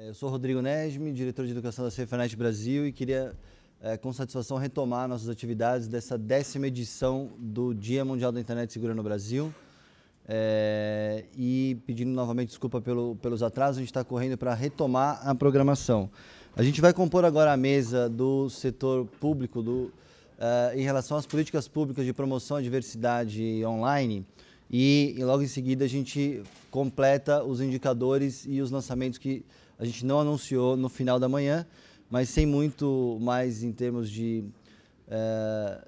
É, eu sou Rodrigo Nesme, diretor de educação da CFNET Brasil e queria, é, com satisfação, retomar nossas atividades dessa décima edição do Dia Mundial da Internet Segura no Brasil. É, e pedindo novamente desculpa pelo, pelos atrasos, a gente está correndo para retomar a programação. A gente vai compor agora a mesa do setor público do, uh, em relação às políticas públicas de promoção à diversidade online. E, e logo em seguida a gente completa os indicadores e os lançamentos que a gente não anunciou no final da manhã, mas sem muito mais em termos de é,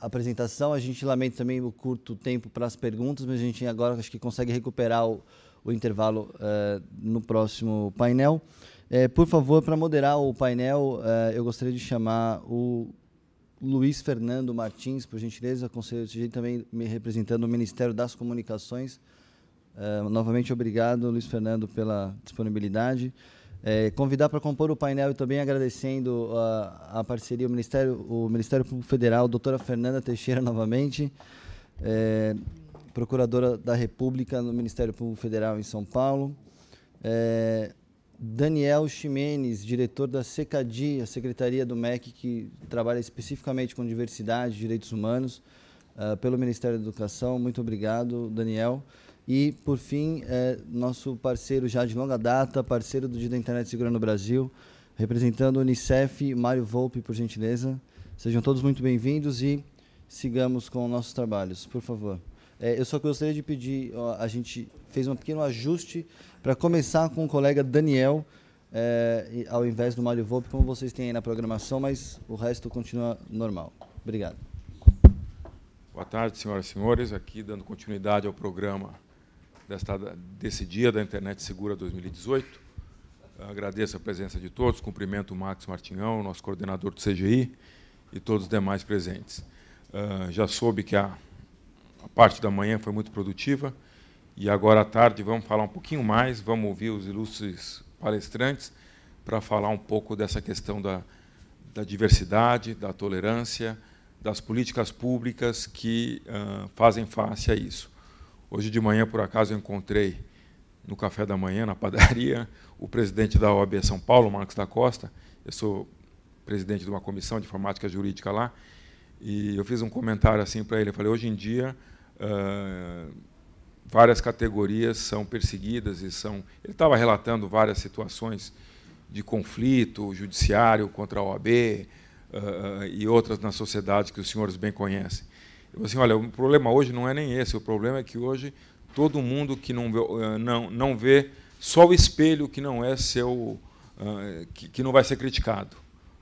apresentação. A gente lamenta também o curto tempo para as perguntas, mas a gente agora acho que consegue recuperar o, o intervalo é, no próximo painel. É, por favor, para moderar o painel, eu gostaria de chamar o Luiz Fernando Martins, por gentileza, conselheiro de também me representando o Ministério das Comunicações. Uh, novamente, obrigado, Luiz Fernando, pela disponibilidade. É, convidar para compor o painel e também agradecendo a, a parceria, o Ministério, o Ministério Público Federal, doutora Fernanda Teixeira, novamente, é, procuradora da República no Ministério Público Federal em São Paulo. É, Daniel Ximenes, diretor da SECADI, a Secretaria do MEC, que trabalha especificamente com diversidade e direitos humanos, uh, pelo Ministério da Educação. Muito obrigado, Daniel. E, por fim, é, nosso parceiro já de longa data, parceiro do Dia da Internet Segura no Brasil, representando o Unicef, Mário Volpe, por gentileza. Sejam todos muito bem-vindos e sigamos com nossos trabalhos, por favor. É, eu só gostaria de pedir, ó, a gente fez um pequeno ajuste para começar com o colega Daniel, é, ao invés do Mário Volpe, como vocês têm aí na programação, mas o resto continua normal. Obrigado. Boa tarde, senhoras e senhores. Aqui, dando continuidade ao programa desta, desse dia da Internet Segura 2018. Agradeço a presença de todos, cumprimento o Max Martinhão, nosso coordenador do CGI, e todos os demais presentes. Uh, já soube que a, a, parte da manhã foi muito produtiva, e agora à tarde vamos falar um pouquinho mais, vamos ouvir os ilustres palestrantes para falar um pouco dessa questão da, da diversidade, da tolerância, das políticas públicas que uh, fazem face a isso. Hoje de manhã, por acaso, eu encontrei no café da manhã, na padaria, o presidente da OAB São Paulo, Marcos da Costa. Eu sou presidente de uma comissão de informática jurídica lá. E eu fiz um comentário assim para ele. Eu falei: hoje em dia, uh, várias categorias são perseguidas e são. Ele estava relatando várias situações de conflito judiciário contra a OAB uh, e outras na sociedade que os senhores bem conhecem assim, olha, o problema hoje não é nem esse, o problema é que hoje todo mundo que não vê, eh, não, não vê só o espelho que não é seu, ah, que, que não vai ser criticado.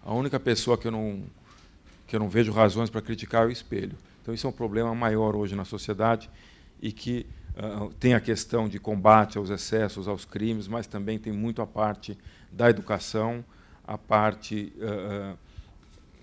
A única pessoa que eu não, que eu não vejo razões para criticar é o espelho. Então, isso é um problema maior hoje na sociedade e que uh, tem a questão de combate aos excessos, aos crimes, mas também tem muito a parte da educação, a parte uh,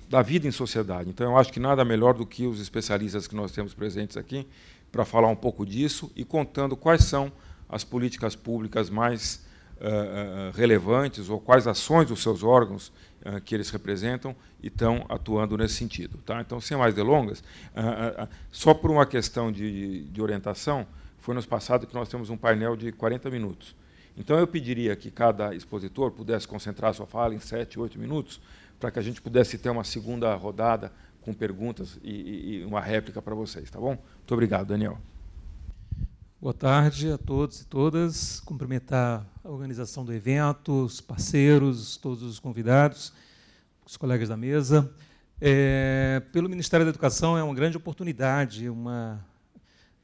da vida em sociedade. Então, eu acho que nada melhor do que os especialistas que nós temos presentes aqui para falar um pouco disso e contando quais são as políticas públicas mais uh, relevantes ou quais ações dos seus órgãos uh, que eles representam estão atuando nesse sentido. Tá? Então, sem mais delongas, só por uma questão de, de orientação, foi no passado que nós temos um painel de 40 minutos. Então, eu pediria que cada expositor pudesse concentrar sua fala em 7, 8 minutos, para que a gente pudesse ter uma segunda rodada com perguntas e, e uma réplica para vocês, tá bom? Muito obrigado, Daniel. Boa tarde a todos e todas. Cumprimentar a organização do evento, os parceiros, todos os convidados, os colegas da mesa. É, pelo Ministério da Educação é uma grande oportunidade, uma,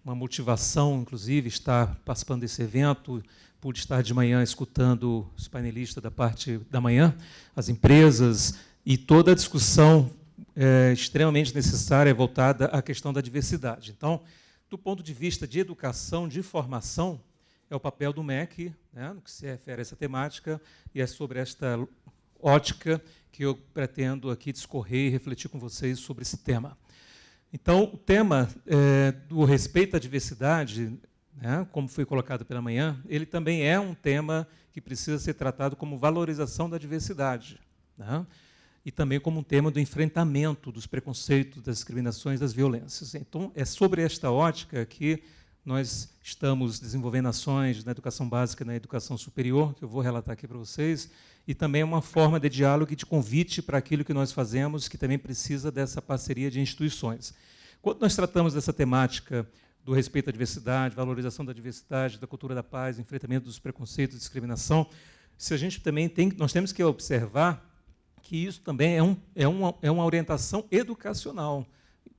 uma motivação, inclusive, estar participando desse evento pude estar de manhã escutando os painelistas da parte da manhã, as empresas e toda a discussão é, extremamente necessária voltada à questão da diversidade. Então, do ponto de vista de educação, de formação, é o papel do MEC, né, no que se refere a essa temática, e é sobre esta ótica que eu pretendo aqui discorrer e refletir com vocês sobre esse tema. Então, o tema é, do respeito à diversidade né, como foi colocado pela manhã, ele também é um tema que precisa ser tratado como valorização da diversidade. Né, e também como um tema do enfrentamento dos preconceitos, das discriminações, das violências. Então, é sobre esta ótica que nós estamos desenvolvendo ações na educação básica e na educação superior, que eu vou relatar aqui para vocês, e também é uma forma de diálogo e de convite para aquilo que nós fazemos, que também precisa dessa parceria de instituições. Quando nós tratamos dessa temática do respeito à diversidade, valorização da diversidade, da cultura da paz, enfrentamento dos preconceitos, discriminação. Se a gente também tem, nós temos que observar que isso também é, um, é, uma, é uma orientação educacional,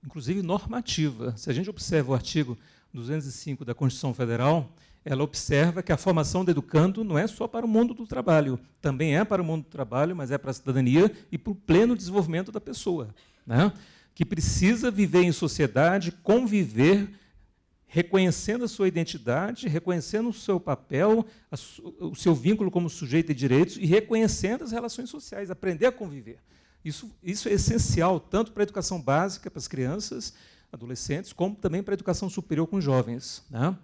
inclusive normativa. Se a gente observa o artigo 205 da Constituição Federal, ela observa que a formação do educando não é só para o mundo do trabalho, também é para o mundo do trabalho, mas é para a cidadania e para o pleno desenvolvimento da pessoa, né? que precisa viver em sociedade, conviver reconhecendo a sua identidade, reconhecendo o seu papel, o seu vínculo como sujeito de direitos e reconhecendo as relações sociais, aprender a conviver. Isso, isso é essencial tanto para a educação básica, para as crianças, adolescentes, como também para a educação superior com jovens. Né?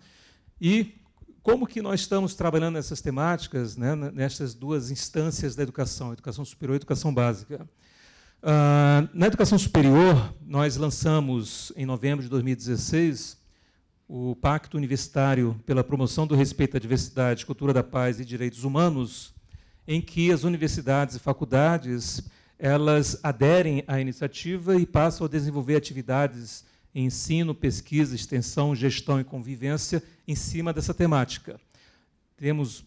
E como que nós estamos trabalhando nessas temáticas, né, nessas duas instâncias da educação, educação superior e educação básica? Uh, na educação superior, nós lançamos, em novembro de 2016, o Pacto Universitário pela Promoção do Respeito à Diversidade, Cultura da Paz e Direitos Humanos, em que as universidades e faculdades elas aderem à iniciativa e passam a desenvolver atividades em ensino, pesquisa, extensão, gestão e convivência em cima dessa temática. Temos,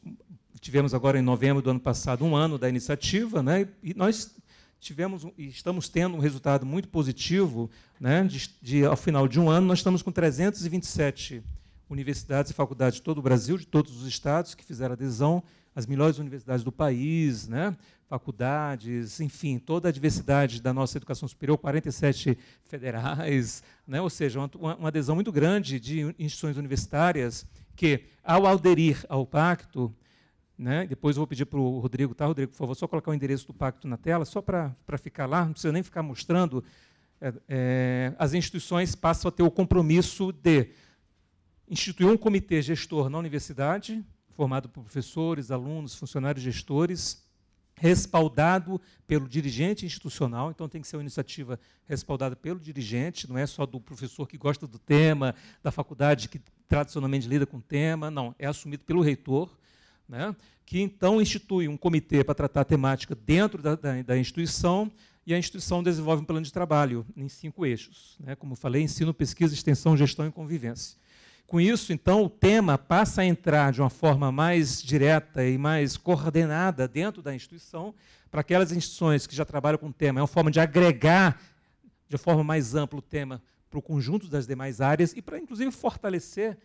tivemos agora em novembro do ano passado um ano da iniciativa, né? E nós tivemos e estamos tendo um resultado muito positivo. Né? De, de, ao final de um ano, nós estamos com 327 universidades e faculdades de todo o Brasil, de todos os estados que fizeram adesão, as melhores universidades do país, né? faculdades, enfim, toda a diversidade da nossa educação superior, 47 federais, né? ou seja, uma, uma adesão muito grande de instituições universitárias que, ao aderir ao pacto, né? Depois eu vou pedir para o Rodrigo, tá, Rodrigo, por favor, só colocar o endereço do pacto na tela, só para ficar lá, não precisa nem ficar mostrando. É, é, as instituições passam a ter o compromisso de instituir um comitê gestor na universidade, formado por professores, alunos, funcionários, gestores, respaldado pelo dirigente institucional, então tem que ser uma iniciativa respaldada pelo dirigente, não é só do professor que gosta do tema, da faculdade que tradicionalmente lida com o tema, não, é assumido pelo reitor, né, que então institui um comitê para tratar a temática dentro da, da, da, instituição e a instituição desenvolve um plano de trabalho em cinco eixos, né, como falei, ensino, pesquisa, extensão, gestão e convivência. Com isso, então, o tema passa a entrar de uma forma mais direta e mais coordenada dentro da instituição, para aquelas instituições que já trabalham com o tema, é uma forma de agregar de forma mais ampla o tema para o conjunto das demais áreas e para, inclusive, fortalecer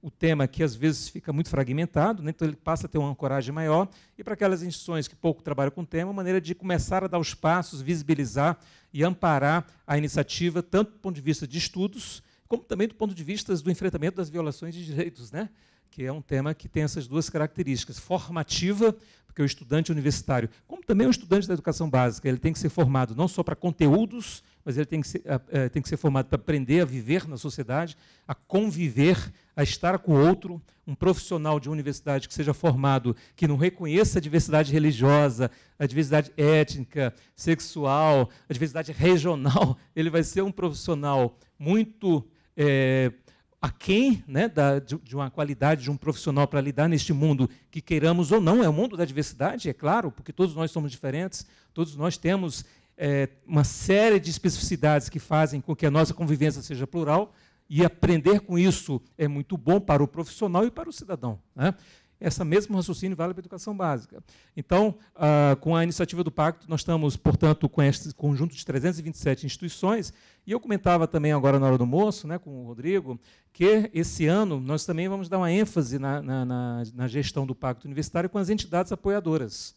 o tema que às vezes fica muito fragmentado, né? então ele passa a ter uma ancoragem maior, e para aquelas instituições que pouco trabalham com o tema, é uma maneira de começar a dar os passos, visibilizar e amparar a iniciativa, tanto do ponto de vista de estudos, como também do ponto de vista do enfrentamento das violações de direitos. Né? que é um tema que tem essas duas características: formativa, porque é o estudante universitário, como também o é estudante da educação básica, ele tem que ser formado não só para conteúdos, mas ele tem que ser, eh, eh, tem que ser formado para aprender a viver na sociedade, a conviver, a estar com o outro. Um profissional de universidade que seja formado, que não reconheça a diversidade religiosa, a diversidade étnica, sexual, a diversidade regional, ele vai ser um profissional muito. É, aquém né, da, de, de uma qualidade de um profissional para lidar neste mundo que queiramos ou não, é o mundo da diversidade, é claro, porque todos nós somos diferentes, todos nós temos é, uma série de especificidades que fazem com que a nossa convivência seja plural, e aprender com isso é muito bom para o profissional e para o cidadão. Né? Essa mesmo raciocínio vale para a educação básica. Então, ah, com a iniciativa do Pacto, nós estamos, portanto, com este conjunto de 327 instituições e eu comentava também agora na hora do almoço, né, com o Rodrigo, que esse ano nós também vamos dar uma ênfase na, na, na, na gestão do Pacto Universitário com as entidades apoiadoras,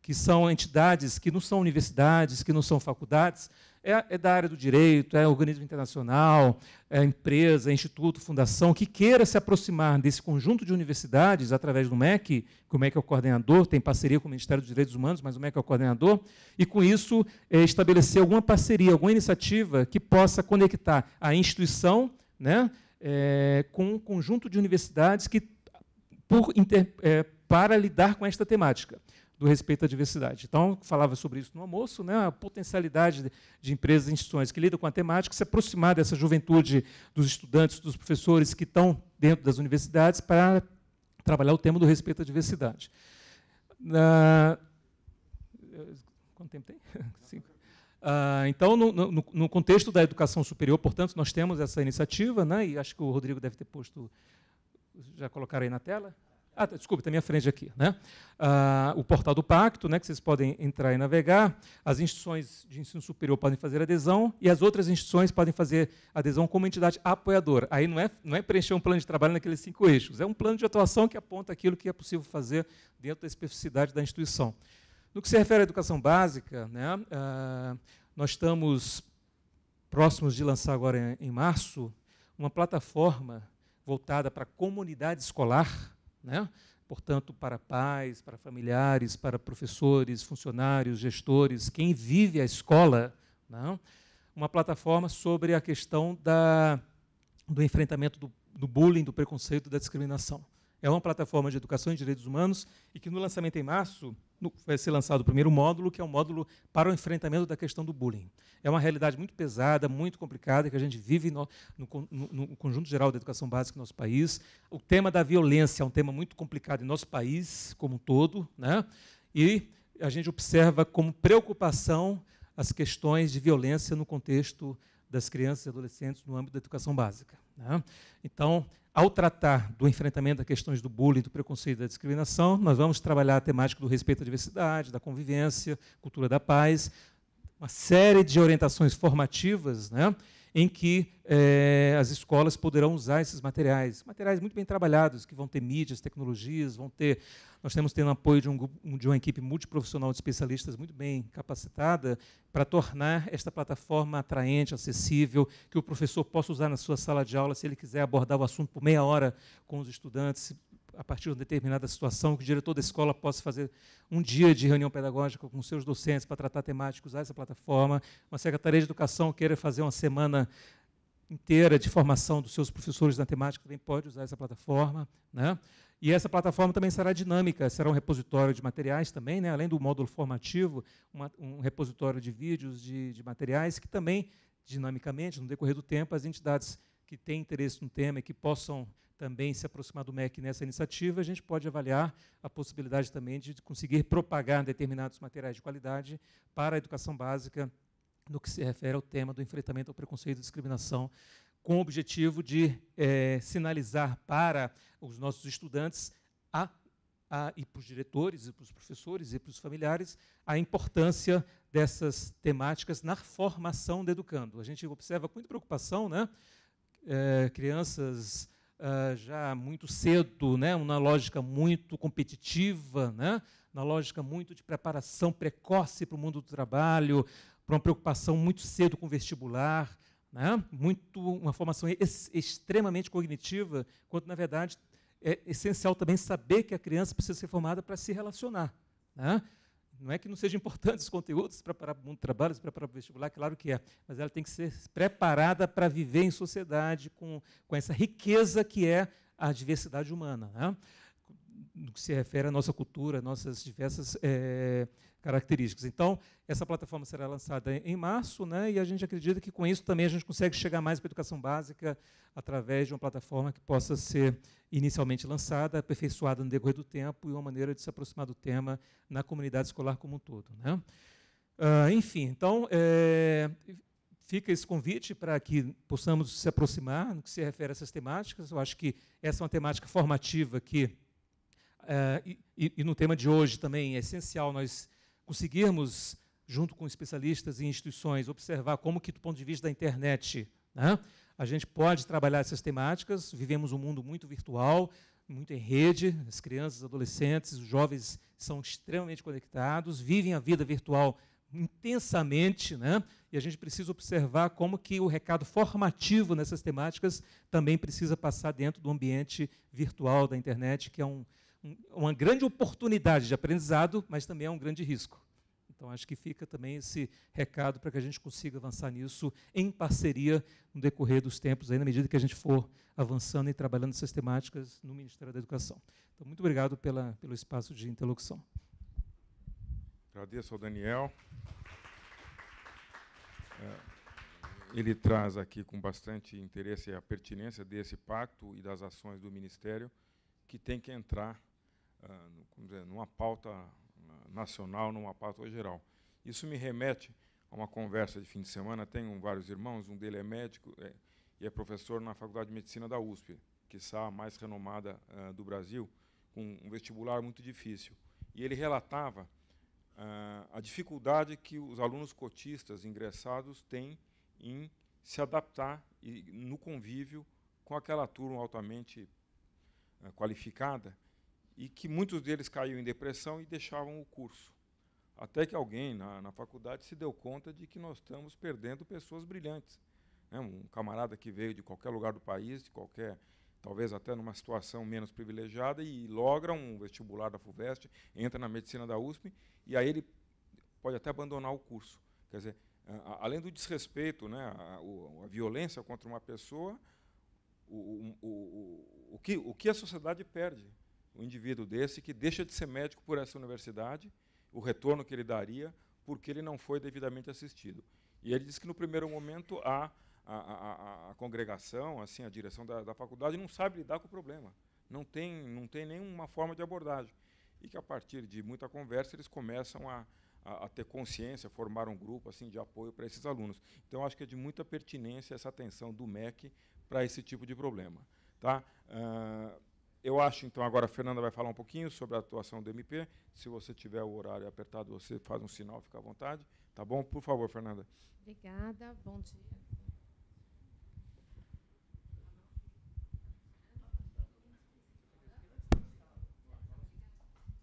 que são entidades que não são universidades, que não são faculdades, é, é da área do direito, é organismo internacional, é empresa, é instituto, fundação, que queira se aproximar desse conjunto de universidades através do MEC, que o MEC é o coordenador, tem parceria com o Ministério dos Direitos Humanos, mas o MEC é o coordenador, e com isso é, estabelecer alguma parceria, alguma iniciativa que possa conectar a instituição né, é, com um conjunto de universidades que, por, inter, é, para lidar com esta temática do respeito à diversidade. Então, falava sobre isso no almoço, né, a potencialidade de empresas e instituições que lidam com a temática se aproximar dessa juventude dos estudantes, dos professores que estão dentro das universidades para trabalhar o tema do respeito à diversidade. Na... Quanto tempo tem? Cinco. Uh, então, no, no, no, contexto da educação superior, portanto, nós temos essa iniciativa, né, e acho que o Rodrigo deve ter posto, já colocaram aí na tela, ah, tá, desculpa, está minha frente aqui. Né? Ah, o portal do Pacto, né, que vocês podem entrar e navegar. As instituições de ensino superior podem fazer adesão e as outras instituições podem fazer adesão como entidade apoiadora. Aí não é, não é preencher um plano de trabalho naqueles cinco eixos, é um plano de atuação que aponta aquilo que é possível fazer dentro da especificidade da instituição. No que se refere à educação básica, né, ah, nós estamos próximos de lançar agora em, em março uma plataforma voltada para a comunidade escolar né? portanto, para pais, para familiares, para professores, funcionários, gestores, quem vive a escola, né? uma plataforma sobre a questão da, do enfrentamento do, do bullying, do preconceito, da discriminação é uma plataforma de educação e direitos humanos e que no lançamento em março vai ser lançado o primeiro módulo, que é o um módulo para o enfrentamento da questão do bullying. É uma realidade muito pesada, muito complicada, que a gente vive no, no, no conjunto geral da educação básica do nosso país. O tema da violência é um tema muito complicado em nosso país como um todo, né? e a gente observa como preocupação as questões de violência no contexto das crianças e adolescentes no âmbito da educação básica. Né? Então, ao tratar do enfrentamento das questões do bullying, do preconceito e da discriminação, nós vamos trabalhar a temática do respeito à diversidade, da convivência, cultura da paz, uma série de orientações formativas, né? em que é, as escolas poderão usar esses materiais. Materiais muito bem trabalhados, que vão ter mídias, tecnologias, vão ter. Nós temos tendo apoio de, um, de uma equipe multiprofissional de especialistas muito bem capacitada para tornar esta plataforma atraente, acessível, que o professor possa usar na sua sala de aula se ele quiser abordar o assunto por meia hora com os estudantes, a partir de uma determinada situação, que o diretor da escola possa fazer um dia de reunião pedagógica com seus docentes para tratar temáticos usar essa plataforma, uma secretaria de educação queira fazer uma semana inteira de formação dos seus professores na temática, também pode usar essa plataforma, né? E essa plataforma também será dinâmica, será um repositório de materiais também, né? além do módulo formativo, uma, um repositório de vídeos, de, de materiais, que também, dinamicamente, no decorrer do tempo, as entidades que têm interesse no tema e que possam também se aproximar do MEC nessa iniciativa, a gente pode avaliar a possibilidade também de conseguir propagar determinados materiais de qualidade para a educação básica no que se refere ao tema do enfrentamento ao preconceito e discriminação, com o objetivo de é, sinalizar para os nossos estudantes a, a, e para os diretores, e para os professores, e para os familiares, a importância dessas temáticas na formação do educando. A gente observa com muita preocupação né, é, crianças ah, já muito cedo, né, Uma lógica muito competitiva, né, na lógica muito de preparação precoce para o mundo do trabalho, para uma preocupação muito cedo com vestibular, né, muito uma formação ex extremamente cognitiva, quando na verdade é essencial também saber que a criança precisa ser formada para se relacionar. Né? Não é que não sejam importantes os conteúdos para o mundo do trabalho, para o vestibular, claro que é, mas ela tem que ser preparada para viver em sociedade com, com essa riqueza que é a diversidade humana. Né? no que se refere à nossa cultura, nossas diversas é, características. Então, essa plataforma será lançada em março, né, e a gente acredita que com isso também a gente consegue chegar mais para a educação básica através de uma plataforma que possa ser inicialmente lançada, aperfeiçoada no decorrer do tempo e uma maneira de se aproximar do tema na comunidade escolar como um todo. Né. Uh, enfim, então, é, fica esse convite para que possamos se aproximar no que se refere a essas temáticas. Eu acho que essa é uma temática formativa que, uh, e, e no tema de hoje também, é essencial nós conseguirmos, junto com especialistas e instituições, observar como que, do ponto de vista da internet, né, a gente pode trabalhar essas temáticas. Vivemos um mundo muito virtual, muito em rede, as crianças, os adolescentes, os jovens são extremamente conectados, vivem a vida virtual intensamente, né? E a gente precisa observar como que o recado formativo nessas temáticas também precisa passar dentro do ambiente virtual da internet, que é um uma grande oportunidade de aprendizado, mas também é um grande risco. Então, acho que fica também esse recado para que a gente consiga avançar nisso em parceria no decorrer dos tempos, aí, na medida que a gente for avançando e trabalhando essas temáticas no Ministério da Educação. Então, muito obrigado pela, pelo espaço de interlocução. Agradeço ao Daniel. É, ele traz aqui com bastante interesse a pertinência desse pacto e das ações do Ministério, que tem que entrar é, como dizer, numa pauta nacional, numa pauta geral. Isso me remete a uma conversa de fim de semana. Tenho vários irmãos, um dele é médico é, e é professor na Faculdade de Medicina da USP, que está a mais renomada uh, do Brasil, com um vestibular muito difícil. E ele relatava uh, a dificuldade que os alunos cotistas ingressados têm em se adaptar e, no convívio com aquela turma altamente uh, qualificada e que muitos deles caíam em depressão e deixavam o curso. Até que alguém na, na faculdade se deu conta de que nós estamos perdendo pessoas brilhantes. Né? Um camarada que veio de qualquer lugar do país, de qualquer, talvez até numa situação menos privilegiada, e logra um vestibular da FUVEST, entra na medicina da USP, e aí ele pode até abandonar o curso. Quer dizer, além do desrespeito, né, a, a violência contra uma pessoa, o, o, o, o, que, o que a sociedade perde um indivíduo desse que deixa de ser médico por essa universidade, o retorno que ele daria, porque ele não foi devidamente assistido. E ele diz que, no primeiro momento, a, a, a, a congregação, assim, a direção da, da, faculdade, não sabe lidar com o problema. Não tem, não tem nenhuma forma de abordagem. E que, a partir de muita conversa, eles começam a, a, ter consciência, formar um grupo assim de apoio para esses alunos. Então, acho que é de muita pertinência essa atenção do MEC para esse tipo de problema. Tá? Uh, eu acho, então, agora a Fernanda vai falar um pouquinho sobre a atuação do MP. Se você tiver o horário apertado, você faz um sinal, fica à vontade. Tá bom? Por favor, Fernanda. Obrigada, bom dia.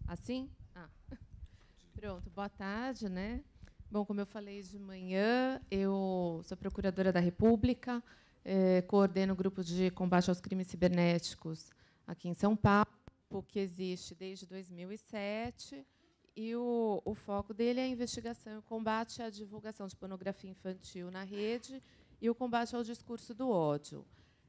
Assim? Ah. Pronto, boa tarde, né? Bom, como eu falei de manhã, eu sou procuradora da República, eh, coordeno o grupo de combate aos crimes cibernéticos aqui em São Paulo, que existe desde 2007, e o, o foco dele é a investigação e o combate à divulgação de pornografia infantil na rede e o combate ao discurso do ódio.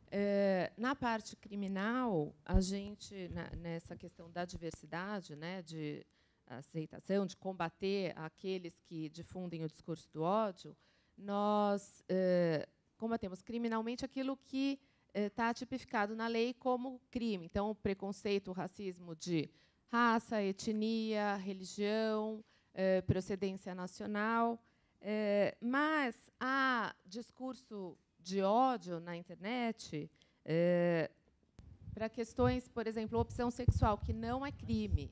É, na parte criminal, a gente, na, nessa questão da diversidade, né, de aceitação, de combater aqueles que difundem o discurso do ódio, nós é, combatemos criminalmente aquilo que está eh, tipificado na lei como crime. Então, o preconceito, o racismo de raça, etnia, religião, eh, procedência nacional. Eh, mas há discurso de ódio na internet para questões, por exemplo, opção sexual, que não é crime.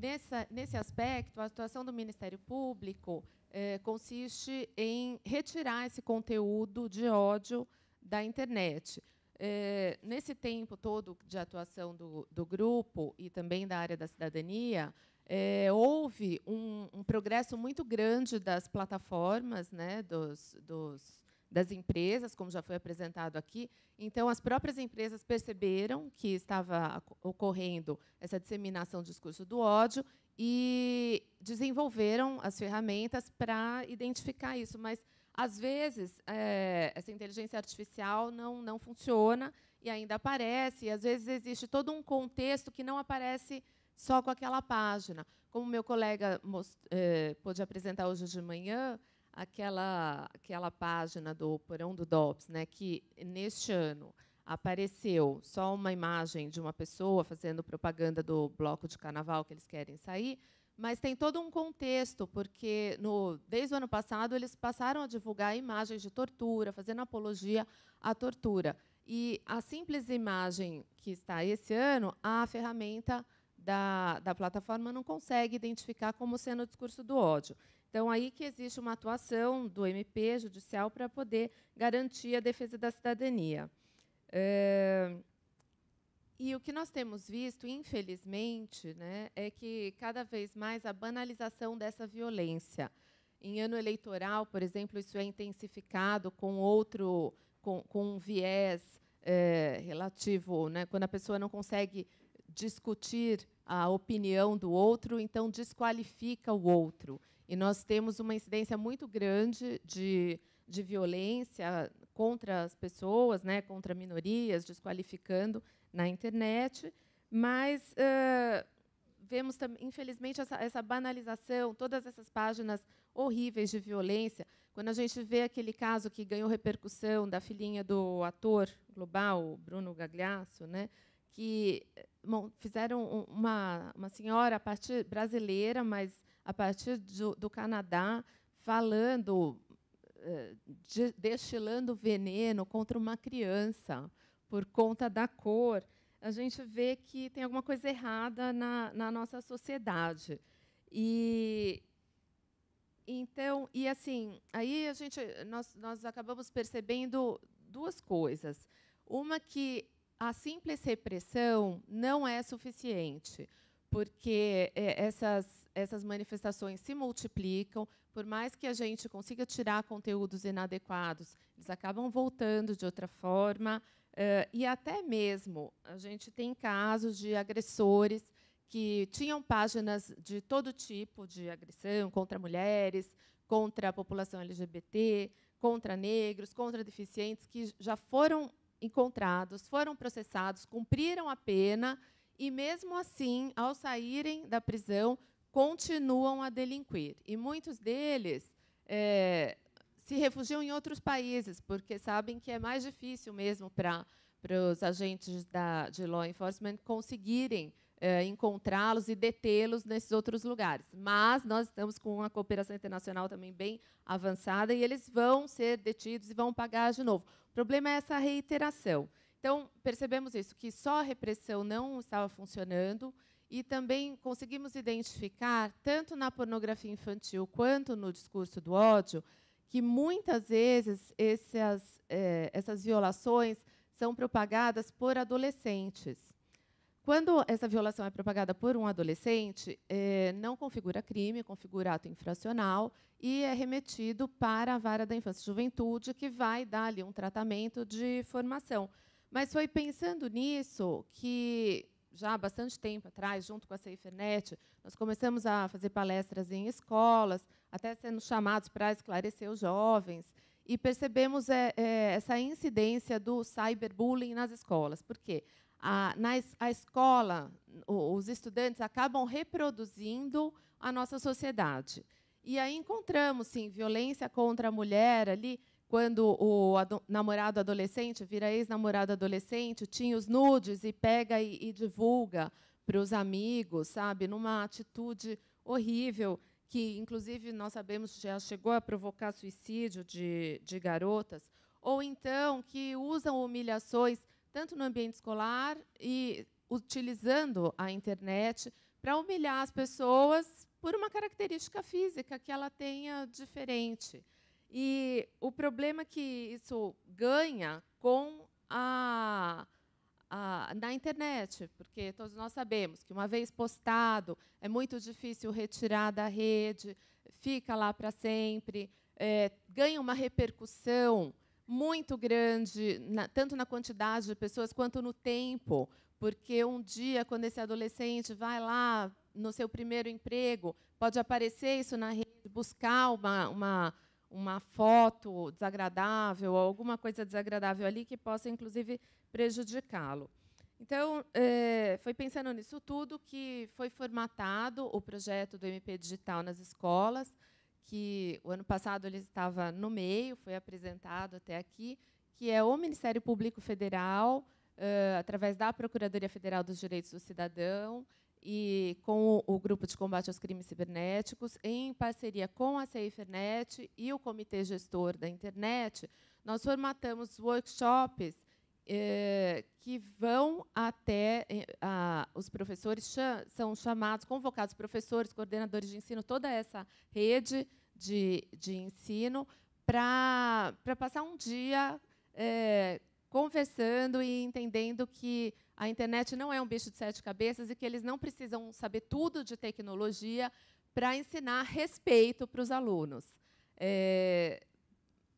Nessa, nesse aspecto, a atuação do Ministério Público consiste em retirar esse conteúdo de ódio da internet. É, nesse tempo todo de atuação do, do, grupo e também da área da cidadania, é, houve um, um, progresso muito grande das plataformas, né, dos, dos, das empresas, como já foi apresentado aqui. Então, as próprias empresas perceberam que estava ocorrendo essa disseminação do discurso do ódio e desenvolveram as ferramentas para identificar isso. Mas às vezes, é, essa inteligência artificial não, não funciona e ainda aparece, e às vezes existe todo um contexto que não aparece só com aquela página. Como meu colega é, pôde apresentar hoje de manhã, aquela, aquela página do Porão do DOPS, né, que neste ano apareceu só uma imagem de uma pessoa fazendo propaganda do bloco de carnaval que eles querem sair, mas tem todo um contexto, porque no, desde o ano passado eles passaram a divulgar imagens de tortura, fazendo apologia à tortura. E a simples imagem que está esse ano, a ferramenta da, da plataforma não consegue identificar como sendo o discurso do ódio. Então, aí que existe uma atuação do MP judicial para poder garantir a defesa da cidadania. É... E o que nós temos visto, infelizmente, né, é que cada vez mais a banalização dessa violência. Em ano eleitoral, por exemplo, isso é intensificado com outro, com, com um viés é, relativo, né, quando a pessoa não consegue discutir a opinião do outro, então desqualifica o outro. E nós temos uma incidência muito grande de, de violência contra as pessoas, né, contra minorias, desqualificando na internet, mas uh, vemos, infelizmente, essa, essa banalização, todas essas páginas horríveis de violência. Quando a gente vê aquele caso que ganhou repercussão da filhinha do ator global, Bruno Gagliasso, né, que bom, fizeram uma, uma senhora a partir brasileira, mas a partir do, do Canadá, falando, eh, de, destilando veneno contra uma criança por conta da cor, a gente vê que tem alguma coisa errada na, na nossa sociedade. E então, e assim, aí a gente nós, nós acabamos percebendo duas coisas. Uma que a simples repressão não é suficiente, porque é, essas, essas manifestações se multiplicam, por mais que a gente consiga tirar conteúdos inadequados, eles acabam voltando de outra forma. Uh, e até mesmo a gente tem casos de agressores que tinham páginas de todo tipo de agressão contra mulheres, contra a população LGBT, contra negros, contra deficientes, que já foram encontrados, foram processados, cumpriram a pena e, mesmo assim, ao saírem da prisão, continuam a delinquir. E muitos deles é, se refugiam em outros países, porque sabem que é mais difícil mesmo para os agentes da, de law enforcement conseguirem eh, encontrá-los e detê-los nesses outros lugares. Mas nós estamos com uma cooperação internacional também bem avançada e eles vão ser detidos e vão pagar de novo. O problema é essa reiteração. Então, percebemos isso, que só a repressão não estava funcionando e também conseguimos identificar, tanto na pornografia infantil quanto no discurso do ódio, que muitas vezes essas, eh, essas violações são propagadas por adolescentes. Quando essa violação é propagada por um adolescente, eh, não configura crime, configura ato infracional e é remetido para a vara da infância e juventude, que vai dar ali um tratamento de formação. Mas foi pensando nisso que já há bastante tempo atrás, junto com a Seifernet, nós começamos a fazer palestras em escolas, até sendo chamados para esclarecer os jovens, e percebemos é, é, essa incidência do cyberbullying nas escolas. Por quê? A, na, a escola, os estudantes acabam reproduzindo a nossa sociedade. E aí encontramos, sim, violência contra a mulher ali, quando o ado namorado adolescente vira ex-namorado adolescente, tinha os nudes e pega e, e divulga para os amigos, sabe? Numa atitude horrível, que inclusive nós sabemos que já chegou a provocar suicídio de, de garotas, ou então que usam humilhações tanto no ambiente escolar e utilizando a internet para humilhar as pessoas por uma característica física que ela tenha diferente. E o problema que isso ganha com a, a, na internet, porque todos nós sabemos que uma vez postado é muito difícil retirar da rede, fica lá para sempre, é, ganha uma repercussão muito grande, na, tanto na quantidade de pessoas quanto no tempo, porque um dia, quando esse adolescente vai lá no seu primeiro emprego, pode aparecer isso na rede, buscar uma, uma uma foto desagradável ou alguma coisa desagradável ali que possa, inclusive, prejudicá-lo. Então, é, foi pensando nisso tudo que foi formatado o projeto do MP Digital nas escolas, que o ano passado ele estava no meio, foi apresentado até aqui, que é o Ministério Público Federal, uh, através da Procuradoria Federal dos Direitos do Cidadão, e com o, Grupo de Combate aos Crimes Cibernéticos, em parceria com a SaferNet e o Comitê Gestor da Internet, nós formatamos workshops eh, que vão até eh, os professores, são chamados, convocados professores, coordenadores de ensino, toda essa rede de, de ensino, para passar um dia eh, conversando e entendendo que a internet não é um bicho de sete cabeças e que eles não precisam saber tudo de tecnologia para ensinar respeito para os alunos. É,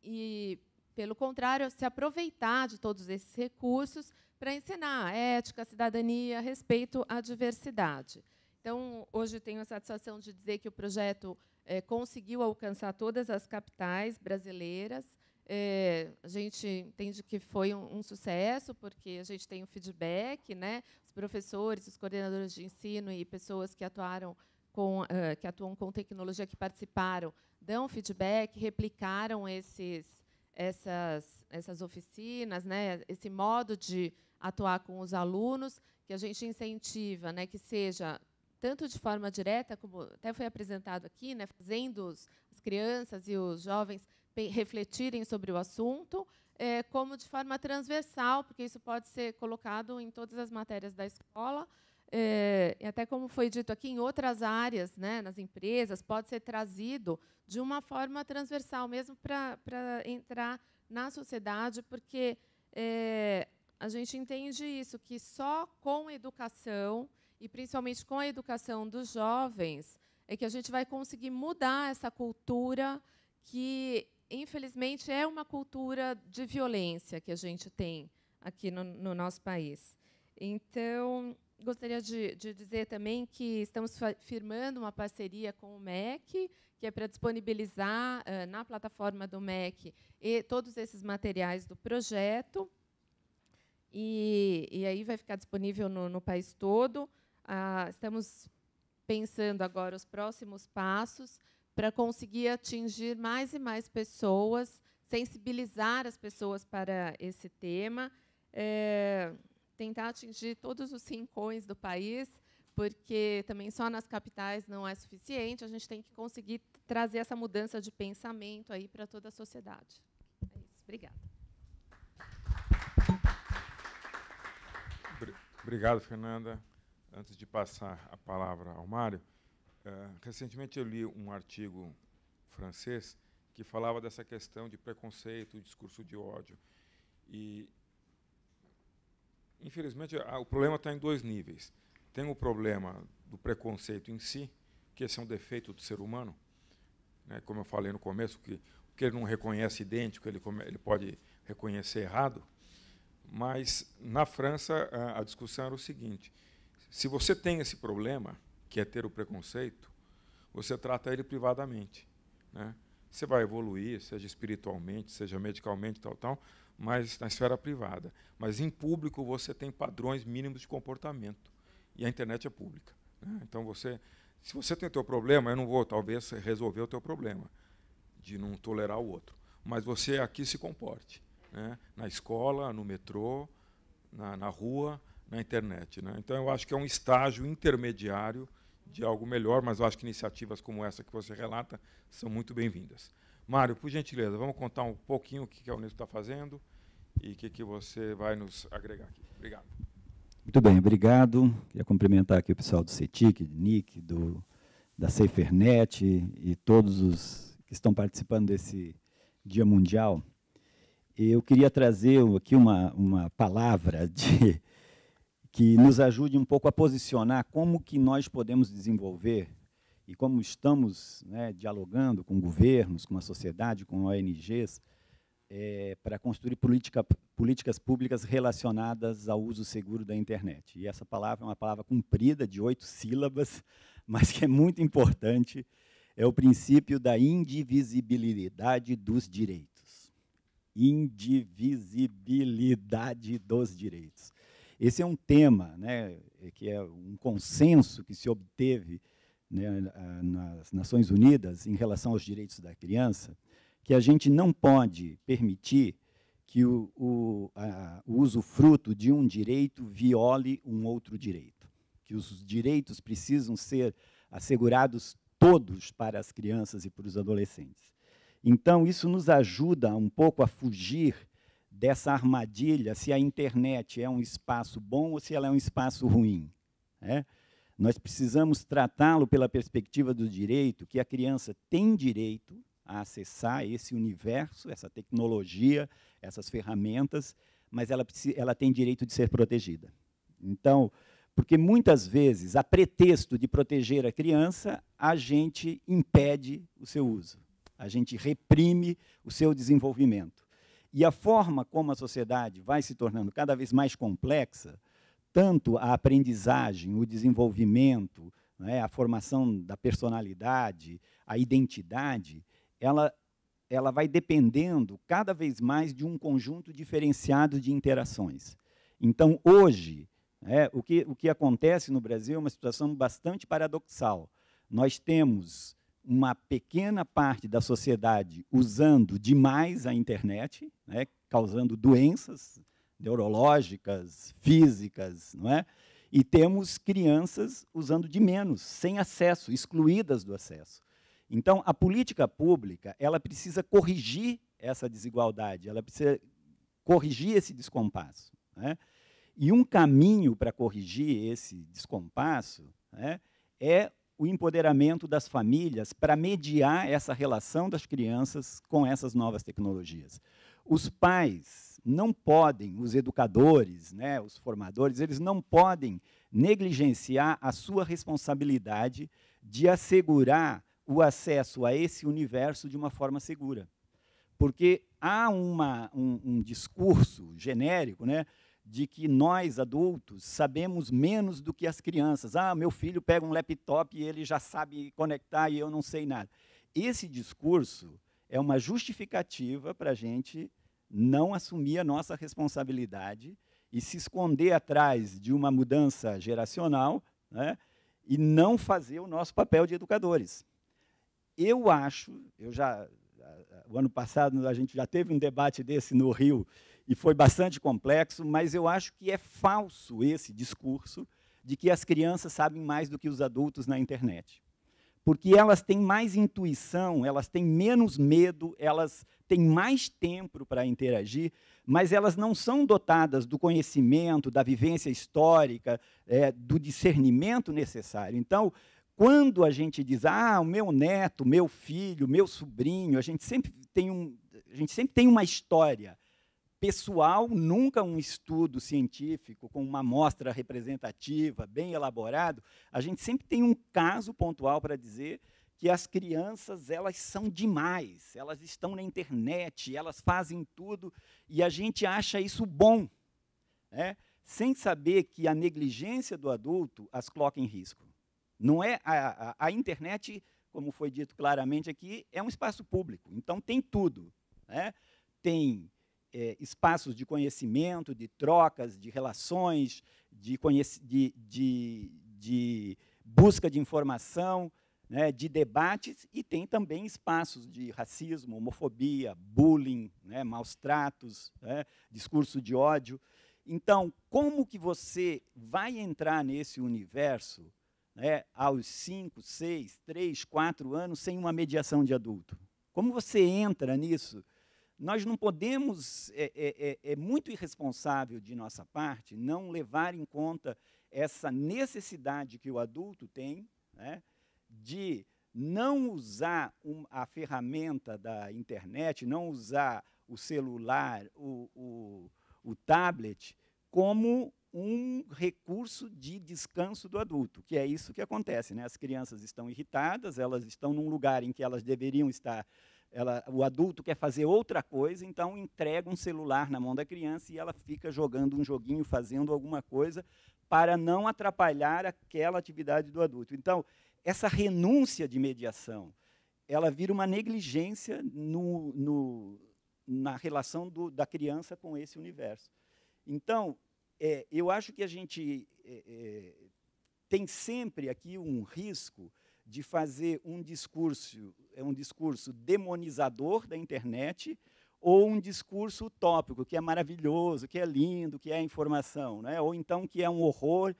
e, pelo contrário, se aproveitar de todos esses recursos para ensinar ética, cidadania, respeito à diversidade. Então, hoje tenho a satisfação de dizer que o projeto é, conseguiu alcançar todas as capitais brasileiras é, a gente entende que foi um, um, sucesso, porque a gente tem o um feedback, né? os professores, os coordenadores de ensino e pessoas que atuaram com, uh, que atuam com tecnologia, que participaram, dão feedback, replicaram esses, essas, essas oficinas, né? esse modo de atuar com os alunos, que a gente incentiva né? que seja tanto de forma direta, como até foi apresentado aqui, né, fazendo os, as crianças e os jovens refletirem sobre o assunto, é, como de forma transversal, porque isso pode ser colocado em todas as matérias da escola, é, e até como foi dito aqui, em outras áreas, né, nas empresas, pode ser trazido de uma forma transversal, mesmo para entrar na sociedade, porque é, a gente entende isso, que só com educação, e principalmente com a educação dos jovens, é que a gente vai conseguir mudar essa cultura que infelizmente, é uma cultura de violência que a gente tem aqui no, no nosso país. Então, gostaria de, de, dizer também que estamos firmando uma parceria com o MEC, que é para disponibilizar uh, na plataforma do MEC e todos esses materiais do projeto. E, e aí vai ficar disponível no, no país todo. Uh, estamos pensando agora os próximos passos para conseguir atingir mais e mais pessoas, sensibilizar as pessoas para esse tema, é, tentar atingir todos os rincões do país, porque também só nas capitais não é suficiente, a gente tem que conseguir trazer essa mudança de pensamento aí para toda a sociedade. É isso. Obrigada. Obrigado, Fernanda. Antes de passar a palavra ao Mário, ah, recentemente eu li um artigo francês que falava dessa questão de preconceito, discurso de ódio. E, infelizmente, o problema está em dois níveis. Tem o problema do preconceito em si, que esse é um defeito do ser humano. Né? Como eu falei no começo, que o que ele não reconhece idêntico, ele, ele pode reconhecer errado. Mas, na França, a, a discussão era o seguinte: se você tem esse problema que é ter o preconceito, você trata ele privadamente. Né? Você vai evoluir, seja espiritualmente, seja medicalmente, tal, tal, mas na esfera privada. Mas em público você tem padrões mínimos de comportamento. E a internet é pública. Né? Então você, se você tem o teu problema, eu não vou talvez resolver o teu problema de não tolerar o outro. Mas você aqui se comporte, né? na escola, no metrô, na, na rua, na internet. Né? Então eu acho que é um estágio intermediário de algo melhor, mas eu acho que iniciativas como essa que você relata são muito bem-vindas. Mário, por gentileza, vamos contar um pouquinho o que a Unesco está fazendo e o que, que você vai nos agregar aqui. Obrigado. Muito bem, obrigado. Queria cumprimentar aqui o pessoal do CETIC, do NIC, do, da SaferNet e todos os que estão participando desse Dia Mundial. Eu queria trazer aqui uma, uma palavra de que nos ajude um pouco a posicionar como que nós podemos desenvolver e como estamos né, dialogando com governos, com a sociedade, com ONGs, é, para construir política, políticas públicas relacionadas ao uso seguro da internet. E essa palavra é uma palavra comprida, de oito sílabas, mas que é muito importante, é o princípio da indivisibilidade dos direitos. Indivisibilidade dos direitos. Esse é um tema, né, que é um consenso que se obteve né, nas Nações Unidas em relação aos direitos da criança, que a gente não pode permitir que o, o, a, o usufruto de um direito viole um outro direito. Que os direitos precisam ser assegurados todos para as crianças e para os adolescentes. Então, isso nos ajuda um pouco a fugir dessa armadilha, se a internet é um espaço bom ou se ela é um espaço ruim. Né? Nós precisamos tratá-lo pela perspectiva do direito, que a criança tem direito a acessar esse universo, essa tecnologia, essas ferramentas, mas ela, ela tem direito de ser protegida. Então, porque muitas vezes, a pretexto de proteger a criança, a gente impede o seu uso, a gente reprime o seu desenvolvimento. E a forma como a sociedade vai se tornando cada vez mais complexa, tanto a aprendizagem, o desenvolvimento, né, a formação da personalidade, a identidade, ela, ela vai dependendo cada vez mais de um conjunto diferenciado de interações. Então, hoje, né, o, que, o que acontece no Brasil é uma situação bastante paradoxal. Nós temos uma pequena parte da sociedade usando demais a internet, né, causando doenças neurológicas, físicas, não é? E temos crianças usando de menos, sem acesso, excluídas do acesso. Então, a política pública, ela precisa corrigir essa desigualdade, ela precisa corrigir esse descompasso, né? E um caminho para corrigir esse descompasso né, é o empoderamento das famílias para mediar essa relação das crianças com essas novas tecnologias. Os pais não podem, os educadores, né, os formadores, eles não podem negligenciar a sua responsabilidade de assegurar o acesso a esse universo de uma forma segura. Porque há uma, um, um discurso genérico, né, de que nós adultos sabemos menos do que as crianças. Ah, meu filho pega um laptop e ele já sabe conectar e eu não sei nada. Esse discurso é uma justificativa para a gente não assumir a nossa responsabilidade e se esconder atrás de uma mudança geracional né, e não fazer o nosso papel de educadores. Eu acho, eu já o ano passado a gente já teve um debate desse no Rio e foi bastante complexo, mas eu acho que é falso esse discurso de que as crianças sabem mais do que os adultos na internet. Porque elas têm mais intuição, elas têm menos medo, elas têm mais tempo para interagir, mas elas não são dotadas do conhecimento, da vivência histórica, é, do discernimento necessário. Então, quando a gente diz, ah, o meu neto, meu filho, meu sobrinho, a gente sempre tem, um, a gente sempre tem uma história pessoal, nunca um estudo científico com uma amostra representativa, bem elaborado, a gente sempre tem um caso pontual para dizer que as crianças, elas são demais, elas estão na internet, elas fazem tudo e a gente acha isso bom, né? sem saber que a negligência do adulto as coloca em risco. Não é a, a, a internet, como foi dito claramente aqui, é um espaço público, então tem tudo, né? Tem é, espaços de conhecimento, de trocas, de relações, de, de, de, de busca de informação, né, de debates, e tem também espaços de racismo, homofobia, bullying, né, maus tratos, né, discurso de ódio. Então, como que você vai entrar nesse universo né, aos 5, 6, 3, 4 anos sem uma mediação de adulto? Como você entra nisso? Nós não podemos, é, é, é, é muito irresponsável de nossa parte não levar em conta essa necessidade que o adulto tem né, de não usar um, a ferramenta da internet, não usar o celular, o, o, o tablet, como um recurso de descanso do adulto, que é isso que acontece. Né? As crianças estão irritadas, elas estão num lugar em que elas deveriam estar ela, o adulto quer fazer outra coisa, então entrega um celular na mão da criança e ela fica jogando um joguinho, fazendo alguma coisa, para não atrapalhar aquela atividade do adulto. Então, essa renúncia de mediação, ela vira uma negligência no, no, na relação do, da criança com esse universo. Então, é, eu acho que a gente é, é, tem sempre aqui um risco de fazer um discurso, é um discurso demonizador da internet ou um discurso utópico, que é maravilhoso, que é lindo, que é informação, né? ou então que é um horror.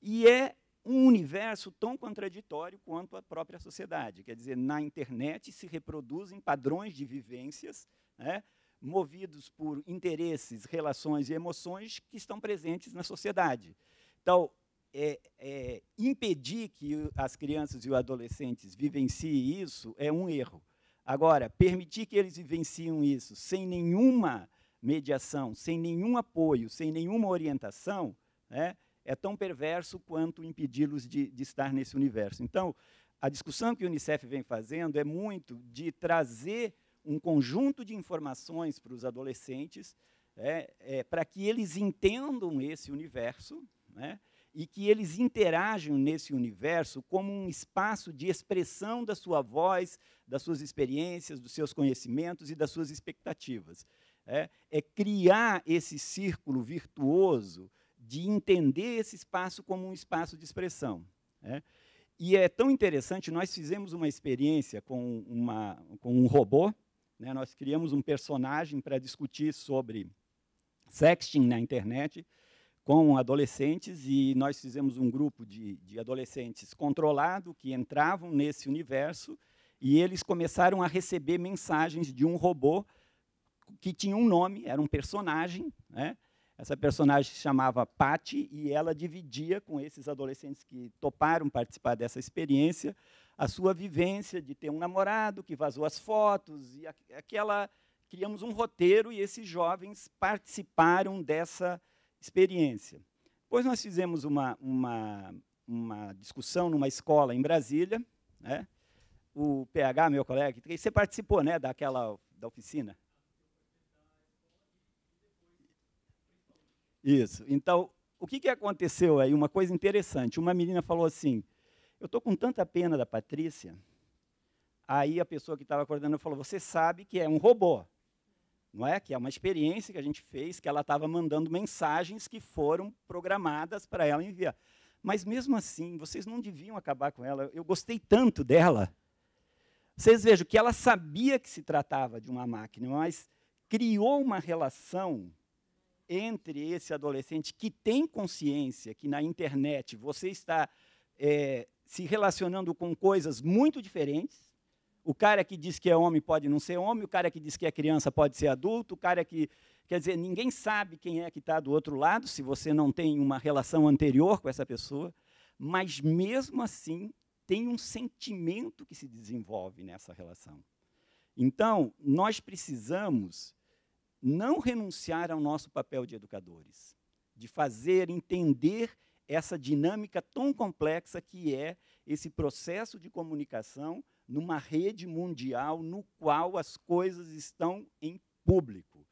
E é um universo tão contraditório quanto a própria sociedade. Quer dizer, na internet se reproduzem padrões de vivências né, movidos por interesses, relações e emoções que estão presentes na sociedade. Então, é, é, impedir que as crianças e os adolescentes vivenciem isso é um erro. Agora, permitir que eles vivenciem isso sem nenhuma mediação, sem nenhum apoio, sem nenhuma orientação, né, é tão perverso quanto impedi-los de, de estar nesse universo. Então, a discussão que o Unicef vem fazendo é muito de trazer um conjunto de informações para os adolescentes, é, é, para que eles entendam esse universo, né, e que eles interagem nesse universo como um espaço de expressão da sua voz, das suas experiências, dos seus conhecimentos e das suas expectativas. É, é criar esse círculo virtuoso de entender esse espaço como um espaço de expressão. É. E é tão interessante, nós fizemos uma experiência com, uma, com um robô, né, nós criamos um personagem para discutir sobre sexting na internet, com adolescentes e nós fizemos um grupo de, de adolescentes controlado que entravam nesse universo e eles começaram a receber mensagens de um robô que tinha um nome, era um personagem, né? Essa personagem se chamava Patti e ela dividia com esses adolescentes que toparam participar dessa experiência a sua vivência de ter um namorado que vazou as fotos e aquela criamos um roteiro e esses jovens participaram dessa experiência. Depois nós fizemos uma, uma, uma discussão numa escola em Brasília, né? o PH, meu colega, você participou né, daquela da oficina? Isso. Então, o que, que aconteceu aí? Uma coisa interessante. Uma menina falou assim, eu estou com tanta pena da Patrícia. Aí a pessoa que estava acordando falou, você sabe que é um robô não é? Que é uma experiência que a gente fez, que ela estava mandando mensagens que foram programadas para ela enviar. Mas mesmo assim, vocês não deviam acabar com ela. Eu gostei tanto dela. Vocês vejam que ela sabia que se tratava de uma máquina, mas criou uma relação entre esse adolescente que tem consciência que na internet você está é, se relacionando com coisas muito diferentes o cara que diz que é homem pode não ser homem, o cara que diz que é criança pode ser adulto, o cara que. Quer dizer, ninguém sabe quem é que está do outro lado, se você não tem uma relação anterior com essa pessoa, mas mesmo assim tem um sentimento que se desenvolve nessa relação. Então, nós precisamos não renunciar ao nosso papel de educadores, de fazer entender essa dinâmica tão complexa que é esse processo de comunicação numa rede mundial no qual as coisas estão em público.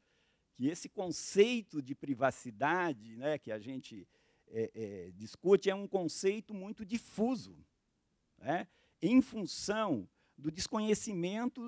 Que esse conceito de privacidade né, que a gente é, é, discute é um conceito muito difuso, né, em função do desconhecimento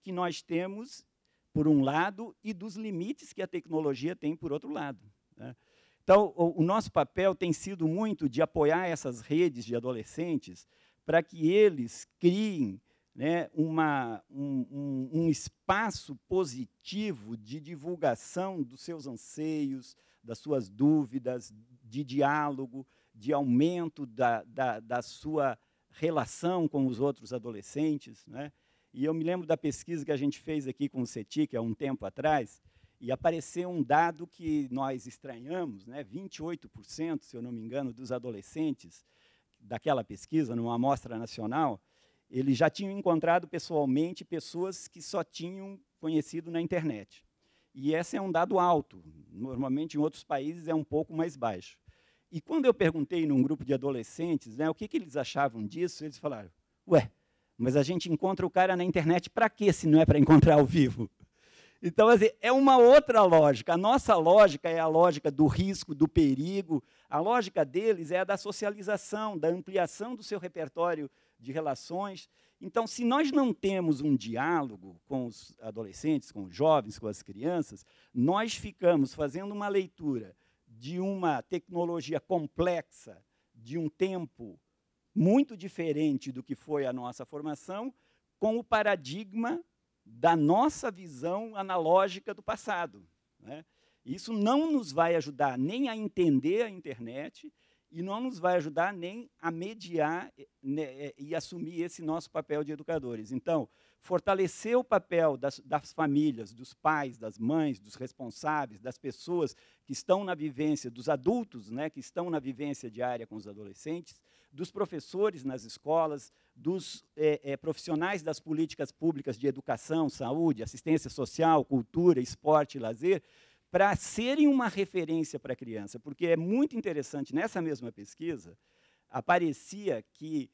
que nós temos, por um lado, e dos limites que a tecnologia tem, por outro lado. Né. Então, o, o nosso papel tem sido muito de apoiar essas redes de adolescentes para que eles criem né, uma, um, um, um espaço positivo de divulgação dos seus anseios, das suas dúvidas, de diálogo, de aumento da, da, da sua relação com os outros adolescentes. Né? E eu me lembro da pesquisa que a gente fez aqui com o CETIC há um tempo atrás, e apareceu um dado que nós estranhamos, né? 28%, se eu não me engano, dos adolescentes daquela pesquisa, numa amostra nacional, eles já tinham encontrado pessoalmente pessoas que só tinham conhecido na internet. E esse é um dado alto. Normalmente, em outros países, é um pouco mais baixo. E quando eu perguntei num grupo de adolescentes né, o que, que eles achavam disso, eles falaram: Ué, mas a gente encontra o cara na internet para quê se não é para encontrar ao vivo? Então, é uma outra lógica. A nossa lógica é a lógica do risco, do perigo. A lógica deles é a da socialização, da ampliação do seu repertório de relações. Então, se nós não temos um diálogo com os adolescentes, com os jovens, com as crianças, nós ficamos fazendo uma leitura de uma tecnologia complexa, de um tempo muito diferente do que foi a nossa formação, com o paradigma da nossa visão analógica do passado. Né? Isso não nos vai ajudar nem a entender a internet e não nos vai ajudar nem a mediar eh, né, eh, e assumir esse nosso papel de educadores. Então, fortalecer o papel das, das, famílias, dos pais, das mães, dos responsáveis, das pessoas que estão na vivência, dos adultos né, que estão na vivência diária com os adolescentes, dos professores nas escolas, dos é, é, profissionais das políticas públicas de educação, saúde, assistência social, cultura, esporte e lazer, para serem uma referência para a criança, porque é muito interessante, nessa mesma pesquisa, aparecia que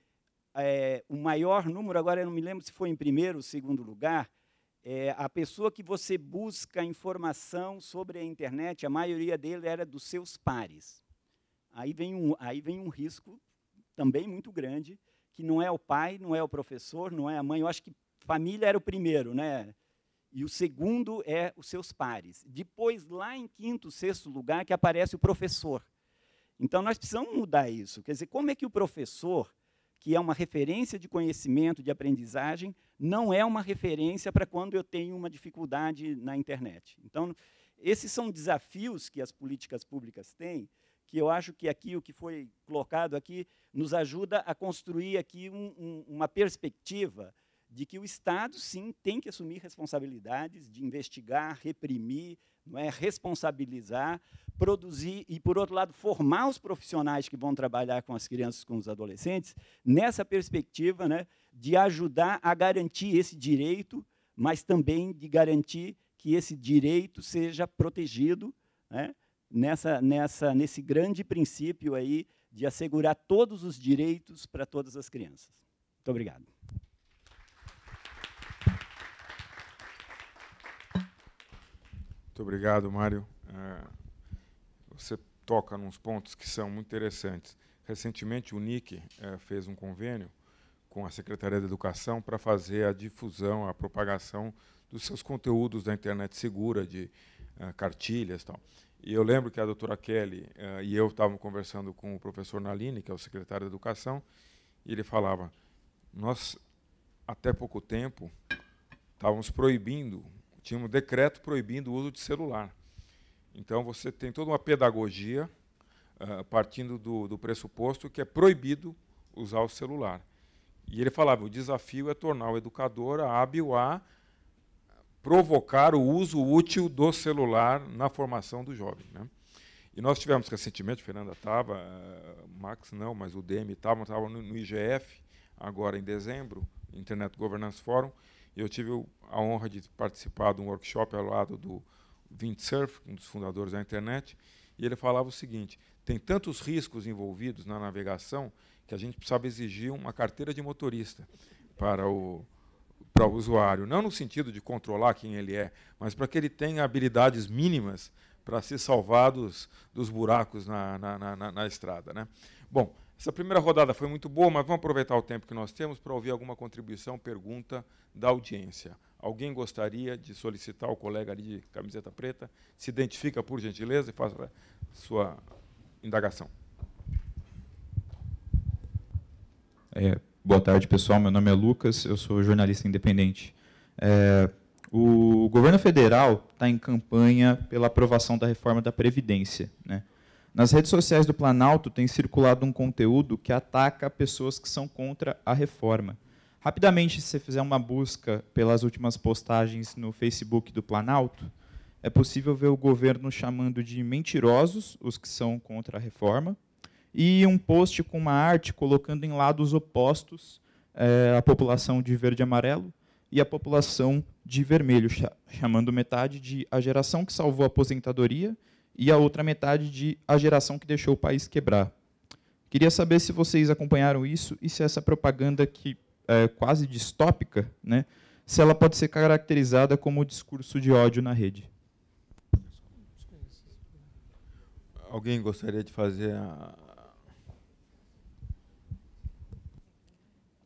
é, o maior número, agora eu não me lembro se foi em primeiro ou segundo lugar, é, a pessoa que você busca informação sobre a internet, a maioria dele era dos seus pares. Aí vem um, aí vem um risco também muito grande, que não é o pai, não é o professor, não é a mãe. Eu acho que família era o primeiro, né? E o segundo é os seus pares. Depois, lá em quinto, sexto lugar, que aparece o professor. Então, nós precisamos mudar isso. Quer dizer, como é que o professor, que é uma referência de conhecimento, de aprendizagem, não é uma referência para quando eu tenho uma dificuldade na internet? Então, esses são desafios que as políticas públicas têm, que eu acho que aqui o que foi colocado aqui nos ajuda a construir aqui um, um, uma perspectiva de que o Estado, sim, tem que assumir responsabilidades de investigar, reprimir, não é, responsabilizar, produzir e, por outro lado, formar os profissionais que vão trabalhar com as crianças, com os adolescentes, nessa perspectiva né, de ajudar a garantir esse direito, mas também de garantir que esse direito seja protegido né, nessa, nessa, nesse grande princípio aí de assegurar todos os direitos para todas as crianças. Muito obrigado. Muito obrigado, Mário. É, você toca nos pontos que são muito interessantes. Recentemente, o NIC é, fez um convênio com a Secretaria da Educação para fazer a difusão, a propagação dos seus conteúdos da internet segura, de é, cartilhas e tal. E eu lembro que a doutora Kelly uh, e eu estávamos conversando com o professor Nalini, que é o secretário da Educação, e ele falava: Nós, até pouco tempo, estávamos proibindo tinha um decreto proibindo o uso de celular. Então você tem toda uma pedagogia uh, partindo do, do pressuposto que é proibido usar o celular. E ele falava: o desafio é tornar o educador hábil a provocar o uso útil do celular na formação do jovem. Né? E nós tivemos recentemente, Fernanda estava, uh, eh, Max não, mas o DM estava, estava no, no IGF, agora em dezembro, Internet Governance Forum, eu tive a honra de participar de um workshop ao lado do Windsurf, um dos fundadores da internet, e ele falava o seguinte: tem tantos riscos envolvidos na navegação que a gente precisava exigir uma carteira de motorista para o, para o usuário. Não no sentido de controlar quem ele é, mas para que ele tenha habilidades mínimas para se salvar dos, buracos na na, na, na, estrada. Né? Bom, essa primeira rodada foi muito boa, mas vamos aproveitar o tempo que nós temos para ouvir alguma contribuição, pergunta da audiência. Alguém gostaria de solicitar o colega ali de camiseta preta? Se identifica, por gentileza, e faça sua indagação. É, boa tarde, pessoal. Meu nome é Lucas, eu sou jornalista independente. É, o governo federal está em campanha pela aprovação da reforma da Previdência, né? Nas redes sociais do Planalto tem circulado um conteúdo que ataca pessoas que são contra a reforma. Rapidamente, se você fizer uma busca pelas últimas postagens no Facebook do Planalto, é possível ver o governo chamando de mentirosos os que são contra a reforma e um post com uma arte colocando em lados opostos é, a população de verde e amarelo e a população de vermelho, chamando metade de a geração que salvou a aposentadoria e a outra metade de a geração que deixou o país quebrar. Queria saber se vocês acompanharam isso e se essa propaganda que é quase distópica, né, se ela pode ser caracterizada como discurso de ódio na rede. Alguém gostaria de fazer a...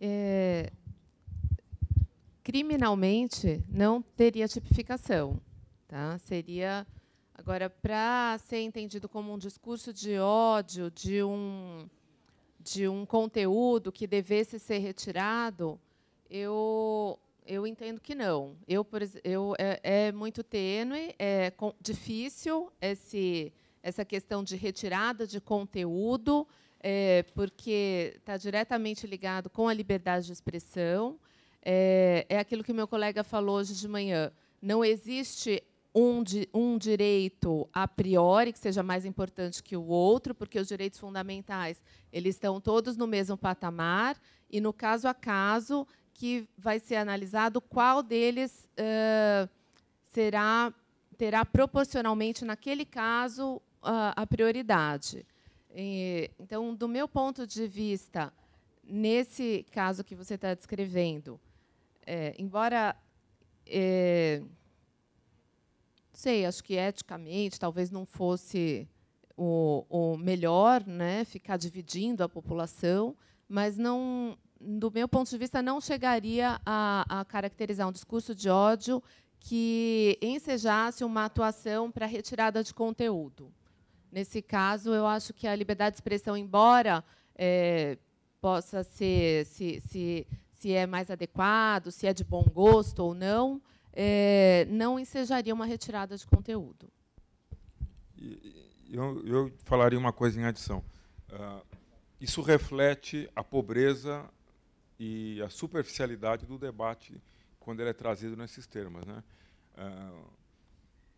É, criminalmente não teria tipificação, tá? Seria Agora, para ser entendido como um discurso de ódio, de um, de um conteúdo que devesse ser retirado, eu, eu entendo que não. Eu, eu, é, é muito tênue, é com, difícil esse, essa questão de retirada de conteúdo, é, porque está diretamente ligado com a liberdade de expressão. É, é aquilo que meu colega falou hoje de manhã. Não existe um, di um direito a priori que seja mais importante que o outro, porque os direitos fundamentais eles estão todos no mesmo patamar e no caso a caso que vai ser analisado qual deles uh, será terá proporcionalmente naquele caso uh, a prioridade. E, então, do meu ponto de vista, nesse caso que você está descrevendo, é, embora é, sei, acho que eticamente talvez não fosse o, o melhor, né, ficar dividindo a população, mas não, do meu ponto de vista, não chegaria a, a caracterizar um discurso de ódio que ensejasse uma atuação para retirada de conteúdo. Nesse caso, eu acho que a liberdade de expressão, embora é, possa ser se, se, se é mais adequado, se é de bom gosto ou não, é, não ensejaria uma retirada de conteúdo. Eu, eu falaria uma coisa em adição. Uh, isso reflete a pobreza e a superficialidade do debate quando ele é trazido nesses termos. Né? Uh,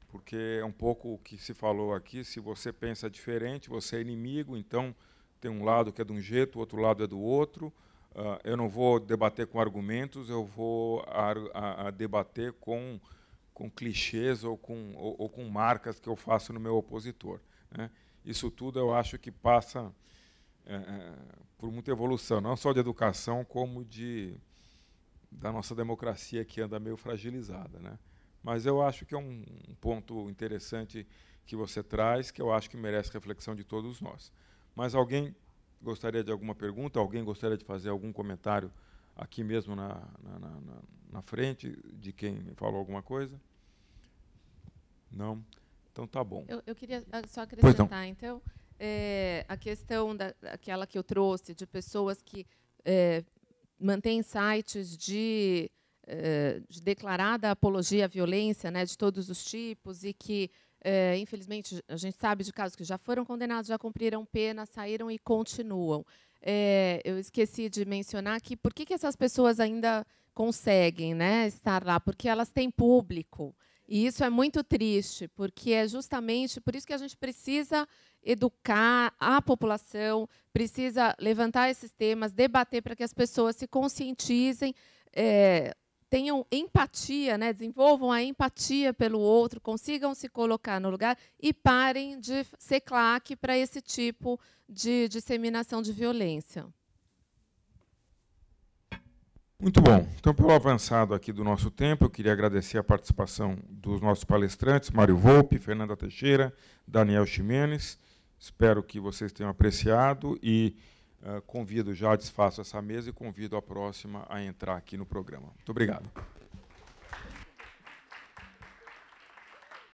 porque é um pouco o que se falou aqui, se você pensa diferente, você é inimigo, então tem um lado que é de um jeito, o outro lado é do outro, Uh, eu não vou debater com argumentos, eu vou a, a, a debater com, com clichês ou com, ou, ou, com marcas que eu faço no meu opositor. Né? Isso tudo eu acho que passa é, é, por muita evolução, não só de educação, como de da nossa democracia que anda meio fragilizada. Né? Mas eu acho que é um, um ponto interessante que você traz, que eu acho que merece reflexão de todos nós. Mas alguém gostaria de alguma pergunta, alguém gostaria de fazer algum comentário aqui mesmo na, na, na, na frente de quem falou alguma coisa? Não? Então tá bom. Eu, eu queria ah, só acrescentar, então, é, a questão da, que eu trouxe de pessoas que é, mantêm sites de, é, de declarada apologia à violência, né, de todos os tipos, e que é, infelizmente, a gente sabe de casos que já foram condenados, já cumpriram pena, saíram e continuam. É, eu esqueci de mencionar que por que, que essas pessoas ainda conseguem né, estar lá? Porque elas têm público. E isso é muito triste, porque é justamente por isso que a gente precisa educar a população, precisa levantar esses temas, debater para que as pessoas se conscientizem. É, tenham empatia, né? desenvolvam a empatia pelo outro, consigam se colocar no lugar e parem de ser claque para esse tipo de disseminação de violência. Muito bom. Então, pelo avançado aqui do nosso tempo, eu queria agradecer a participação dos nossos palestrantes, Mário Volpe, Fernanda Teixeira, Daniel Ximenes. Espero que vocês tenham apreciado e ah, convido, já desfaço essa mesa e convido a próxima a entrar aqui no programa. Muito obrigado.